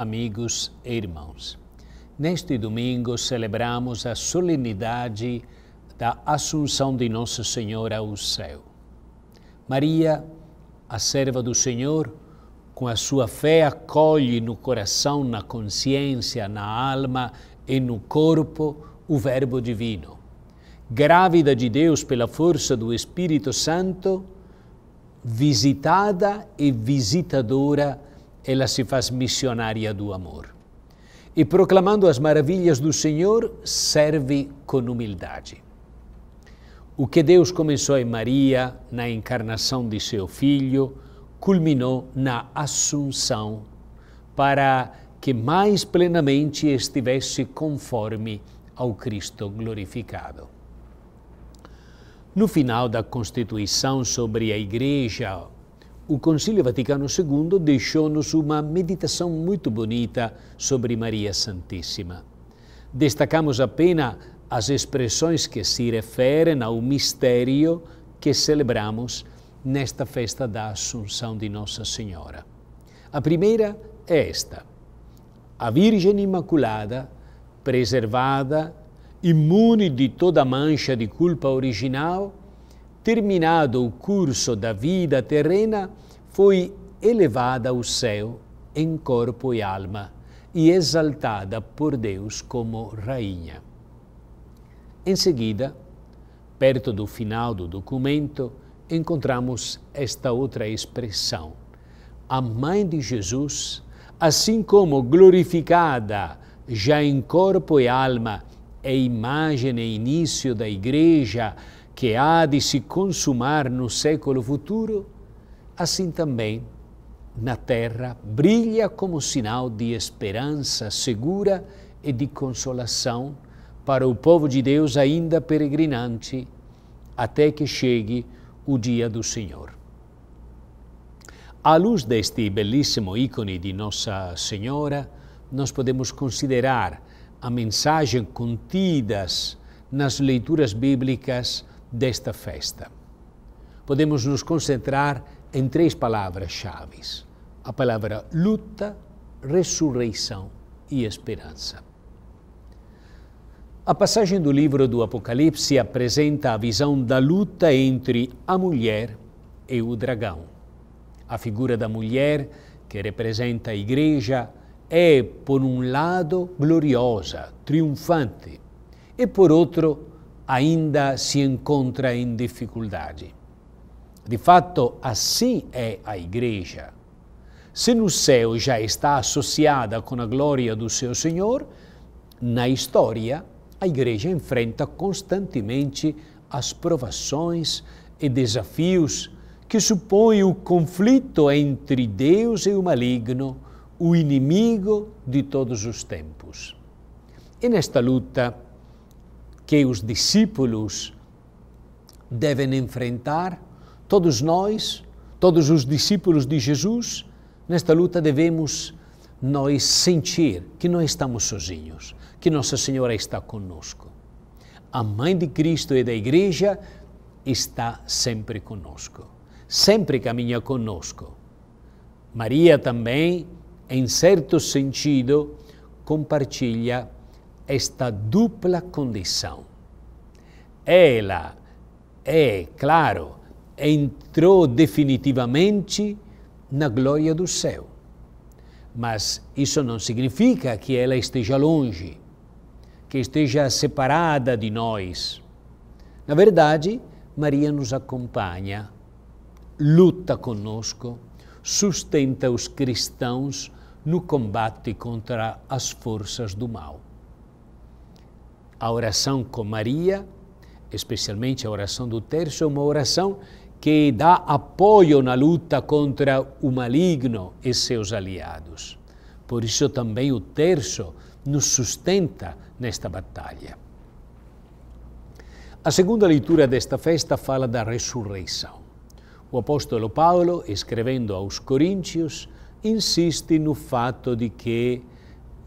amigos e irmãos. Neste domingo celebramos a solenidade da Assunção de Nossa Senhora ao céu. Maria, a serva do Senhor, com a sua fé acolhe no coração, na consciência, na alma e no corpo o Verbo Divino. Grávida de Deus pela força do Espírito Santo, visitada e visitadora ela se faz missionária do amor. E proclamando as maravilhas do Senhor, serve com humildade. O que Deus começou em Maria, na encarnação de seu filho, culminou na Assunção, para que mais plenamente estivesse conforme ao Cristo glorificado. No final da Constituição sobre a Igreja, o Concílio Vaticano II deixou-nos uma meditação muito bonita sobre Maria Santíssima. Destacamos apenas as expressões que se referem ao mistério que celebramos nesta festa da Assunção de Nossa Senhora. A primeira é esta: A Virgem Imaculada, preservada, imune de toda mancha de culpa original, terminado o curso da vida terrena, foi elevada ao céu em corpo e alma e exaltada por Deus como rainha. Em seguida, perto do final do documento, encontramos esta outra expressão. A mãe de Jesus, assim como glorificada já em corpo e alma, é imagem e início da igreja, que há de se consumar no século futuro, assim também na terra brilha como sinal de esperança segura e de consolação para o povo de Deus ainda peregrinante, até que chegue o dia do Senhor. À luz deste belíssimo ícone de Nossa Senhora, nós podemos considerar a mensagem contidas nas leituras bíblicas desta festa. Podemos nos concentrar em três palavras-chave: a palavra luta, ressurreição e esperança. A passagem do livro do Apocalipse apresenta a visão da luta entre a mulher e o dragão. A figura da mulher, que representa a igreja, é, por um lado, gloriosa, triunfante, e por outro, ainda se encontra em dificuldade. De fato, assim é a Igreja. Se no céu já está associada com a glória do seu Senhor, na história, a Igreja enfrenta constantemente as provações e desafios que supõem o conflito entre Deus e o maligno, o inimigo de todos os tempos. E nesta luta, que os discípulos devem enfrentar, todos nós, todos os discípulos de Jesus, nesta luta devemos nós sentir que não estamos sozinhos, que Nossa Senhora está conosco. A Mãe de Cristo e da Igreja está sempre conosco, sempre caminha conosco. Maria também, em certo sentido, compartilha esta dupla condição. Ela é, claro, entrou definitivamente na glória do céu. Mas isso não significa que ela esteja longe, que esteja separada de nós. Na verdade, Maria nos acompanha, luta conosco, sustenta os cristãos no combate contra as forças do mal. A oração com Maria, especialmente a oração do terço, é uma oração que dá apoio na luta contra o maligno e seus aliados. Por isso também o terço nos sustenta nesta batalha. A segunda leitura desta festa fala da ressurreição. O apóstolo Paulo, escrevendo aos Coríntios, insiste no fato de que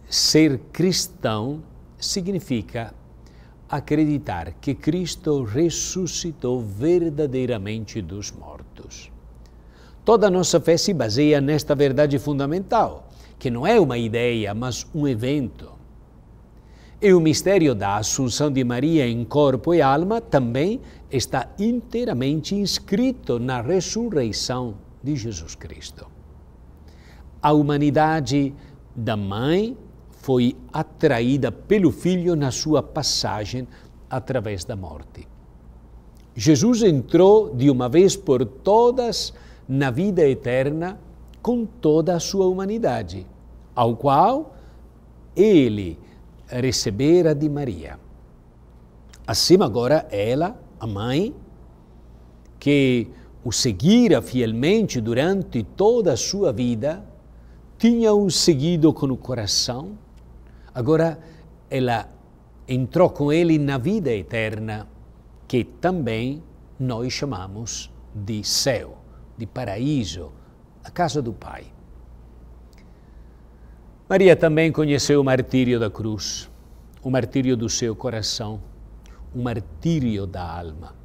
ser cristão significa acreditar que Cristo ressuscitou verdadeiramente dos mortos. Toda a nossa fé se baseia nesta verdade fundamental, que não é uma ideia, mas um evento. E o mistério da Assunção de Maria em corpo e alma também está inteiramente inscrito na ressurreição de Jesus Cristo. A humanidade da mãe foi atraída pelo Filho na sua passagem através da morte. Jesus entrou de uma vez por todas na vida eterna com toda a sua humanidade, ao qual ele recebera de Maria. Acima agora ela, a mãe, que o seguira fielmente durante toda a sua vida, tinha o seguido com o coração, Agora, ela entrou com ele na vida eterna, que também nós chamamos de céu, de paraíso, a casa do Pai. Maria também conheceu o martírio da cruz, o martírio do seu coração, o martírio da alma.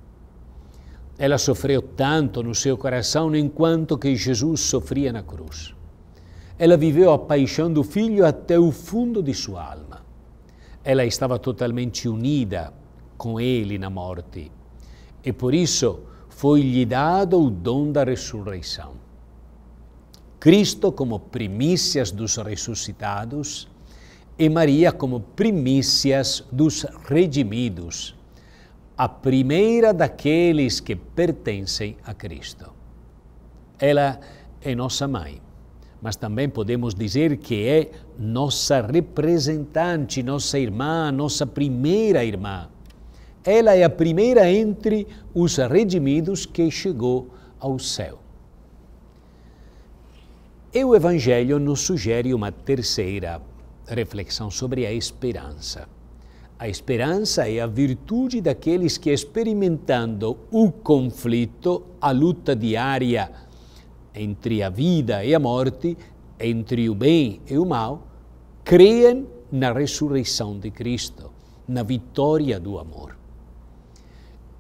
Ela sofreu tanto no seu coração enquanto que Jesus sofria na cruz. Ela viveu a paixão do filho até o fundo de sua alma. Ela estava totalmente unida com ele na morte e por isso foi-lhe dado o dom da ressurreição. Cristo como primícias dos ressuscitados e Maria como primícias dos redimidos, a primeira daqueles que pertencem a Cristo. Ela é nossa mãe mas também podemos dizer que é nossa representante, nossa irmã, nossa primeira irmã. Ela é a primeira entre os redimidos que chegou ao céu. E o Evangelho nos sugere uma terceira reflexão sobre a esperança. A esperança é a virtude daqueles que, experimentando o conflito, a luta diária, entre a vida e a morte, entre o bem e o mal, creem na ressurreição de Cristo, na vitória do amor.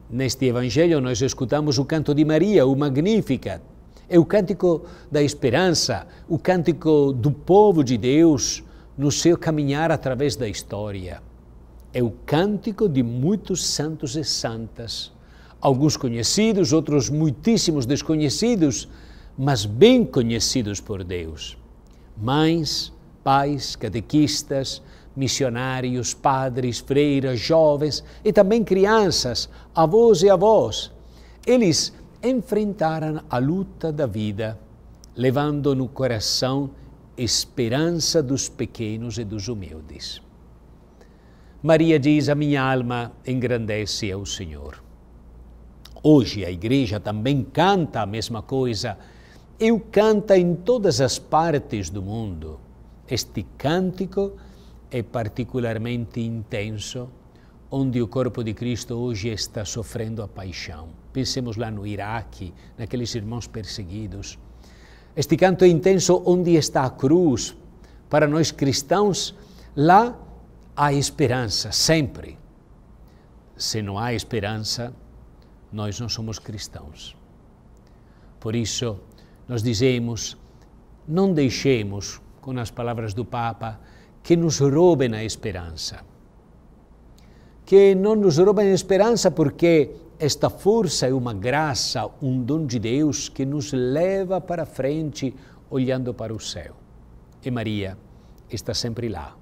Neste Evangelho, nós escutamos o canto de Maria, o Magnífica. É o cântico da esperança, o cântico do povo de Deus no seu caminhar através da história. É o cântico de muitos santos e santas, alguns conhecidos, outros muitíssimos desconhecidos, mas bem conhecidos por Deus. Mães, pais, catequistas, missionários, padres, freiras, jovens e também crianças, avós e avós. Eles enfrentaram a luta da vida, levando no coração esperança dos pequenos e dos humildes. Maria diz: A minha alma engrandece ao Senhor. Hoje a igreja também canta a mesma coisa eu canta em todas as partes do mundo. Este cântico é particularmente intenso, onde o corpo de Cristo hoje está sofrendo a paixão. Pensemos lá no Iraque, naqueles irmãos perseguidos. Este canto é intenso onde está a cruz. Para nós cristãos, lá há esperança, sempre. Se não há esperança, nós não somos cristãos. Por isso, nós dizemos, não deixemos, com as palavras do Papa, que nos roubem a esperança. Que não nos roubem a esperança porque esta força é uma graça, um dom de Deus que nos leva para frente olhando para o céu. E Maria está sempre lá,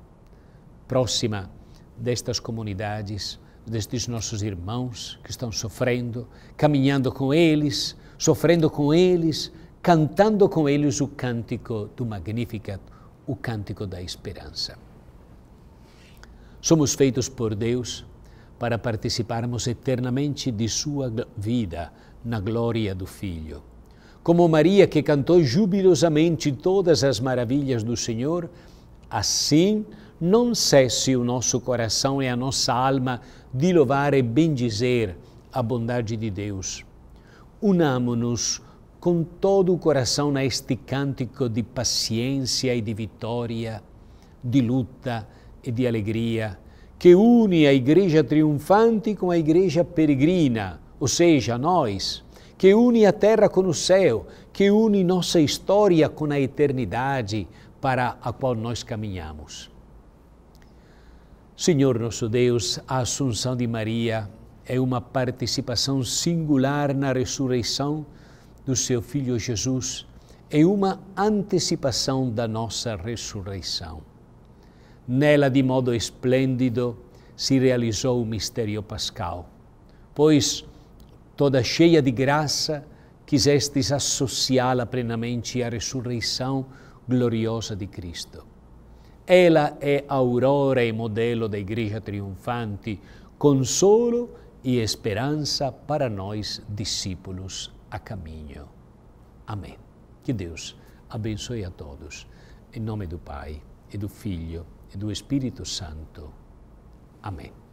próxima destas comunidades, destes nossos irmãos que estão sofrendo, caminhando com eles, sofrendo com eles, cantando com eles o cântico do Magnificat, o cântico da esperança. Somos feitos por Deus para participarmos eternamente de sua vida na glória do Filho. Como Maria, que cantou jubilosamente todas as maravilhas do Senhor, assim não cesse o nosso coração e a nossa alma de louvar e bendizer a bondade de Deus. Unamo-nos com todo o coração neste né, cântico de paciência e de vitória, de luta e de alegria, que une a igreja triunfante com a igreja peregrina, ou seja, nós, que une a terra com o céu, que une nossa história com a eternidade para a qual nós caminhamos. Senhor nosso Deus, a Assunção de Maria é uma participação singular na ressurreição do seu Filho Jesus é uma antecipação da nossa ressurreição. Nela, de modo esplêndido, se realizou o mistério pascal, pois, toda cheia de graça, quisestes associá-la plenamente à ressurreição gloriosa de Cristo. Ela é aurora e modelo da Igreja triunfante, consolo e esperança para nós discípulos a caminho. Amém. Que Deus abençoe a todos. Em nome do Pai, e do Filho, e do Espírito Santo. Amém.